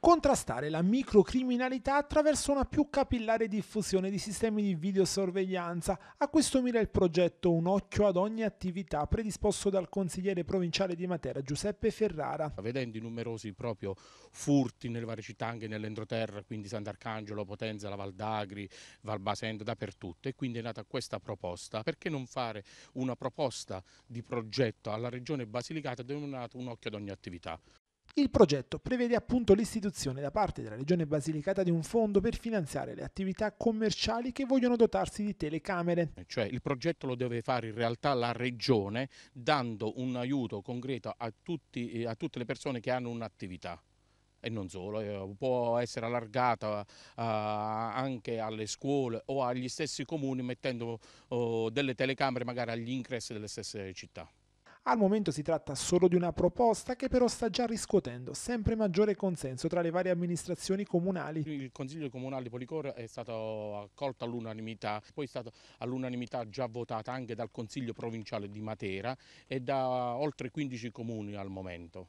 contrastare la microcriminalità attraverso una più capillare diffusione di sistemi di videosorveglianza. A questo mira il progetto Un occhio ad ogni attività predisposto dal consigliere provinciale di Matera Giuseppe Ferrara. Vedendo i numerosi proprio furti nelle varie città, anche nell'entroterra, quindi Sant'Arcangelo, Potenza, la Val d'Agri, Valbasendo, dappertutto e quindi è nata questa proposta. Perché non fare una proposta di progetto alla regione Basilicata denominato Un occhio ad ogni attività? Il progetto prevede appunto l'istituzione da parte della Regione Basilicata di un fondo per finanziare le attività commerciali che vogliono dotarsi di telecamere. Cioè il progetto lo deve fare in realtà la Regione dando un aiuto concreto a, tutti, eh, a tutte le persone che hanno un'attività e non solo, eh, può essere allargata eh, anche alle scuole o agli stessi comuni mettendo oh, delle telecamere magari agli ingressi delle stesse città. Al momento si tratta solo di una proposta che però sta già riscuotendo sempre maggiore consenso tra le varie amministrazioni comunali. Il Consiglio Comunale di Policoro è stato accolto all'unanimità, poi è stato all'unanimità già votata anche dal Consiglio Provinciale di Matera e da oltre 15 comuni al momento.